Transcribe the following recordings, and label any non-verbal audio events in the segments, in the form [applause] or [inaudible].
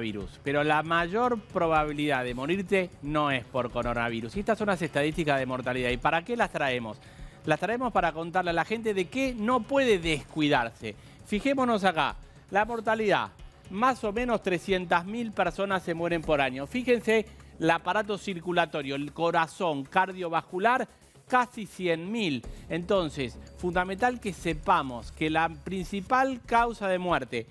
virus, pero la mayor probabilidad de morirte no es por coronavirus. Y estas son las estadísticas de mortalidad. ¿Y para qué las traemos? Las traemos para contarle a la gente de que no puede descuidarse. Fijémonos acá, la mortalidad, más o menos 300.000 personas se mueren por año. Fíjense el aparato circulatorio, el corazón cardiovascular, casi 100.000. Entonces, fundamental que sepamos que la principal causa de muerte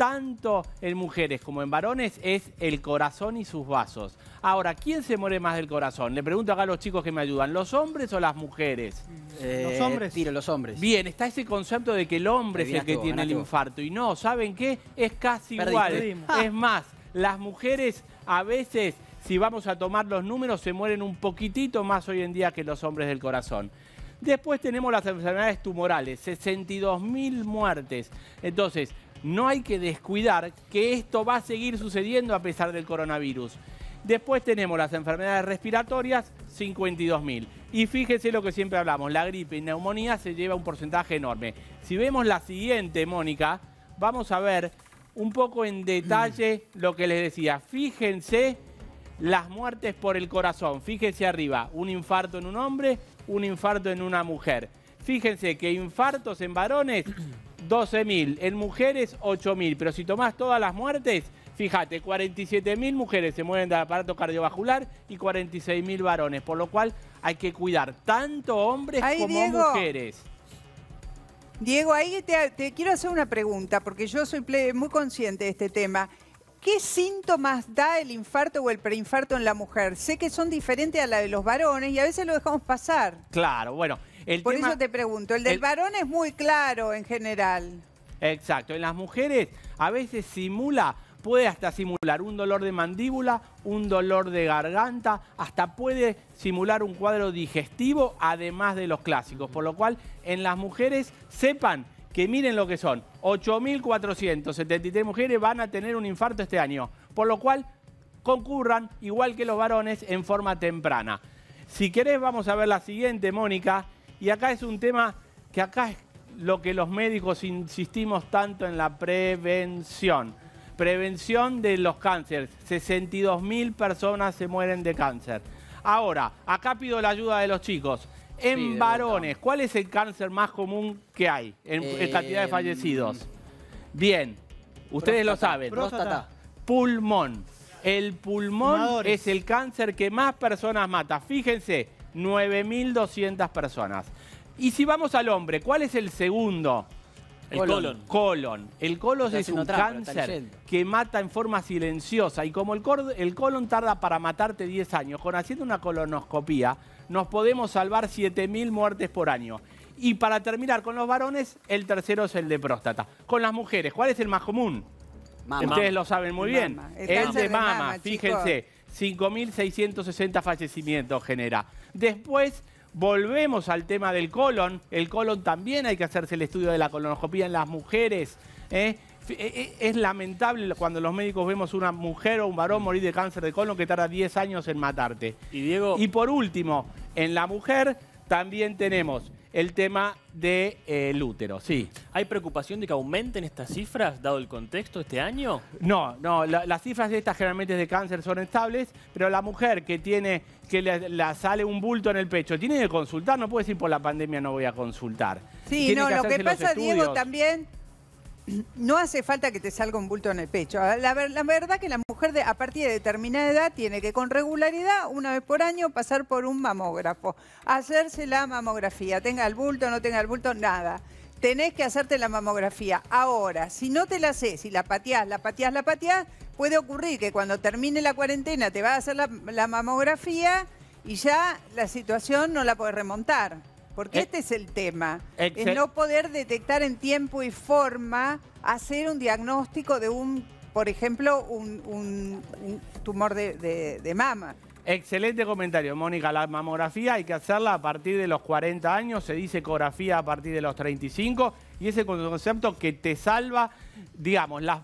tanto en mujeres como en varones es el corazón y sus vasos. Ahora, ¿quién se muere más del corazón? Le pregunto acá a los chicos que me ayudan, ¿los hombres o las mujeres? Eh, los hombres. Tiro, los hombres. Bien, está ese concepto de que el hombre es el que tiene el infarto. Y no, ¿saben qué? Es casi igual. Es más, las mujeres a veces, si vamos a tomar los números, se mueren un poquitito más hoy en día que los hombres del corazón. Después tenemos las enfermedades tumorales, 62.000 muertes. Entonces, no hay que descuidar que esto va a seguir sucediendo a pesar del coronavirus. Después tenemos las enfermedades respiratorias, 52.000. Y fíjense lo que siempre hablamos, la gripe y neumonía se lleva un porcentaje enorme. Si vemos la siguiente, Mónica, vamos a ver un poco en detalle lo que les decía. Fíjense las muertes por el corazón. Fíjense arriba, un infarto en un hombre, un infarto en una mujer. Fíjense que infartos en varones 12.000, en mujeres 8.000, pero si tomás todas las muertes, fíjate, 47.000 mujeres se mueven de aparato cardiovascular y 46.000 varones, por lo cual hay que cuidar tanto hombres como mujeres. Diego, ahí te, te, quiero hacer una pregunta, porque yo soy muy consciente de este tema. ¿Qué síntomas da el infarto o el preinfarto en la mujer? Sé que son diferentes a la de los varones y a veces lo dejamos pasar. Claro, bueno, por eso te pregunto, el del varón es muy claro en general. Exacto, en las mujeres a veces simula puede hasta simular un dolor de mandíbula, un dolor de garganta, hasta puede simular un cuadro digestivo, además de los clásicos. Por lo cual, en las mujeres, sepan que miren lo que son, 8.473 mujeres van a tener un infarto este año. Por lo cual, concurran, igual que los varones, en forma temprana. Si querés, vamos a ver la siguiente, Mónica. Y acá es un tema que acá es lo que los médicos insistimos tanto en la prevención. Prevención de los cánceres. 62 mil personas se mueren de cáncer. Ahora, acá pido la ayuda de los chicos. En varones, ¿cuál es el cáncer más común que hay en, eh, cantidad de fallecidos? Bien, ustedes lo saben. Próstata. Pulmón. El pulmón es el cáncer que más personas mata. Fíjense, 9.200 personas. Y si vamos al hombre, ¿cuál es el segundo? El colon. Colon. El colon es un cáncer que mata en forma silenciosa. Y como el, colon tarda para matarte 10 años, con haciendo una colonoscopía nos podemos salvar 7.000 muertes por año. Y para terminar con los varones, el tercero es el de próstata. Con las mujeres, ¿cuál es el más común? Mama. Ustedes lo saben muy bien. El, de mama, fíjense. 5.660 fallecimientos genera. Después volvemos al tema del colon. El colon también hay que hacerse el estudio de la colonoscopía en las mujeres. ¿eh? Eh, eh, es lamentable cuando los médicos vemos una mujer o un varón morir de cáncer de colon que tarda 10 años en matarte. Y, Diego... y por último, en la mujer también tenemos el tema del eh, útero, sí. ¿Hay preocupación de que aumenten estas cifras, dado el contexto este año? No, no, las cifras de estas generalmente de cáncer son estables, pero la mujer que tiene, que le, la sale un bulto en el pecho, tiene que consultar, no puede decir por la pandemia no voy a consultar. Sí, no, lo que pasa, Diego, también no hace falta que te salga un bulto en el pecho. Ah, la, verdad que la mujer a partir de determinada edad tiene que con regularidad, una vez por año, pasar por un mamógrafo, hacerse la mamografía, tenga el bulto, no tenga el bulto, nada. Tenés que hacerte la mamografía. Ahora, si no te la haces, si la pateás, la pateás, la pateás, puede ocurrir que cuando termine la cuarentena te vas a hacer la, la mamografía y ya la situación no la podés remontar porque eh, este es el tema, el no poder detectar en tiempo y forma, hacer un diagnóstico de un, por ejemplo, un, tumor de, mama. Excelente comentario, Mónica. La mamografía hay que hacerla a partir de los 40 años, se dice ecografía a partir de los 35 y ese concepto que te salva, digamos, las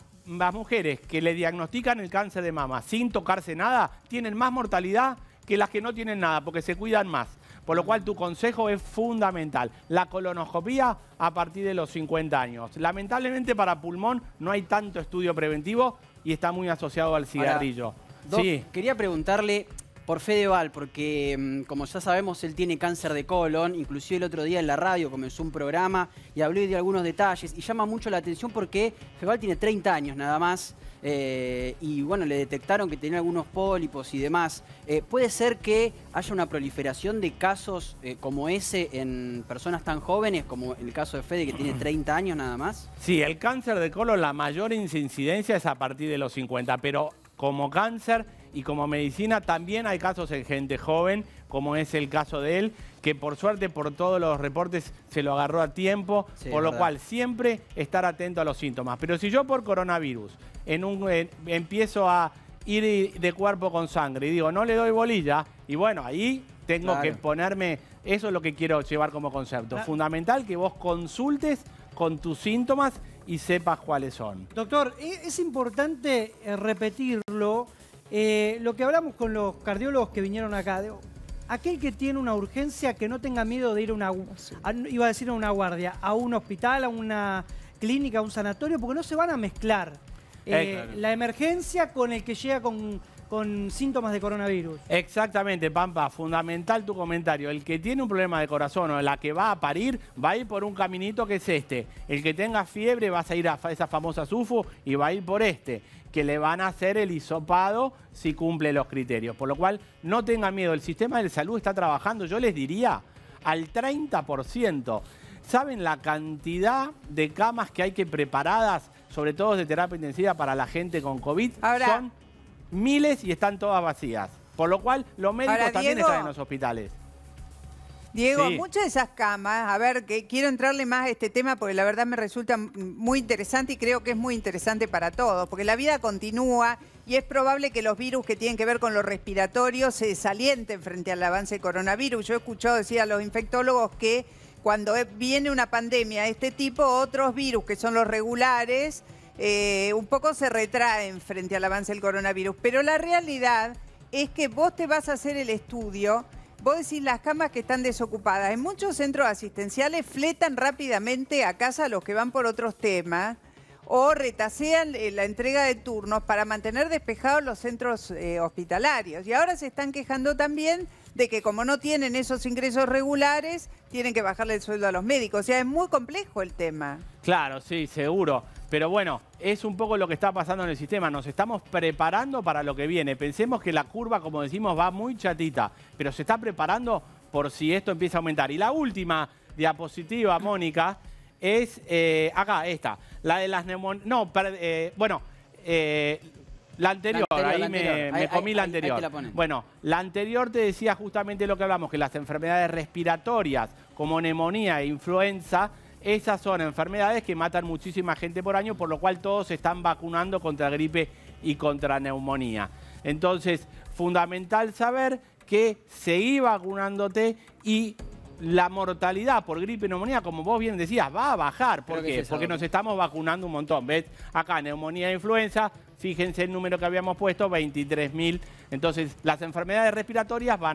mujeres que le diagnostican el cáncer de mama sin tocarse nada tienen más mortalidad que las que no tienen nada, porque se cuidan más. Por lo cual tu consejo es fundamental. La colonoscopía a partir de los 50 años. Lamentablemente para pulmón no hay tanto estudio preventivo y está muy asociado al cigarrillo. sí. Quería preguntarle, por Fedeval, porque mm, como ya sabemos, él tiene cáncer de colon, inclusive el otro día en la radio comenzó un programa y habló de algunos detalles y llama mucho la atención porque Fedeval tiene 30 años nada más. Eh, y bueno, le detectaron que tenía algunos pólipos y demás. Eh, ¿Puede ser que haya una proliferación de casos eh, como ese en personas tan jóvenes como el caso de Fede que tiene 30 [clears throat] años nada más? Sí, el cáncer de colon, la mayor incidencia es a partir de los 50, pero como cáncer y como medicina también hay casos en gente joven, como es el caso de él, que por suerte por todos los reportes se lo agarró a tiempo, por lo cual siempre estar atento a los síntomas. Pero si yo por coronavirus en un, eh, empiezo a ir de cuerpo con sangre y digo, no le doy bolilla, y bueno, ahí tengo que ponerme, eso es lo que quiero llevar como concepto. Ah. Fundamental que vos consultes con tus síntomas y sepas cuáles son. Doctor, e-, es importante eh, repetirlo eh, lo que hablamos con los cardiólogos que vinieron acá, aquel que tiene una urgencia que no tenga miedo de ir a una, iba a decir a una guardia, a un hospital, a una clínica, a un sanatorio, porque no se van a mezclar eh, eh, la emergencia con el que llega con con síntomas de coronavirus. Exactamente, Pampa, fundamental tu comentario. El que tiene un problema de corazón o la que va a parir va a ir por un caminito que es este. El que tenga fiebre va a ir a esa famosa SUFO y va a ir por este, que le van a hacer el hisopado si cumple los criterios. Por lo cual, no tengan miedo, el sistema de salud está trabajando, yo les diría, al 30%. ¿Saben la cantidad de camas que hay que preparadas, sobre todo de terapia intensiva para la gente con COVID? Son miles y están todas vacías. Por lo cual, los médicos también están en los hospitales. Diego, muchas de esas camas, a ver, que quiero entrarle más a este tema porque la verdad me resulta muy interesante y creo que es muy interesante para todos, porque la vida continúa y es probable que los virus que tienen que ver con los respiratorios se salienten frente al avance del coronavirus. Yo he escuchado decir a los infectólogos que cuando e, viene una pandemia de este tipo, otros virus que son los regulares eh, un poco se retraen frente al avance del coronavirus, pero la realidad es que vos te vas a hacer el estudio, vos decís las camas que están desocupadas. En muchos centros asistenciales fletan rápidamente a casa los que van por otros temas o retasean eh, la entrega de turnos para mantener despejados los centros eh, hospitalarios. Y ahora se están quejando también de que como no tienen esos ingresos regulares, tienen que bajarle el sueldo a los médicos. O sea, es muy complejo el tema. Claro, sí, seguro. Pero bueno, es un poco lo que está pasando en el sistema. Nos estamos preparando para lo que viene. Pensemos que la curva, como decimos, va muy chatita, pero se está preparando por si esto empieza a aumentar. Y la última diapositiva, Mónica, es eh, acá, esta. La de las neumonías. No, eh, bueno, eh, la anterior, ahí me, comí la anterior. bueno, la anterior te decía justamente lo que hablamos, que las enfermedades respiratorias como neumonía e influenza esas son enfermedades que matan muchísima gente por año, por lo cual todos se están vacunando contra gripe y contra neumonía. Entonces, fundamental saber que seguir vacunándote y la mortalidad por gripe y neumonía, como vos bien decías, va a bajar. ¿Por qué? Porque nos estamos vacunando un montón. ¿Ves? Acá, neumonía e influenza, fíjense el número que habíamos puesto, 23.000. Entonces, las enfermedades respiratorias van a...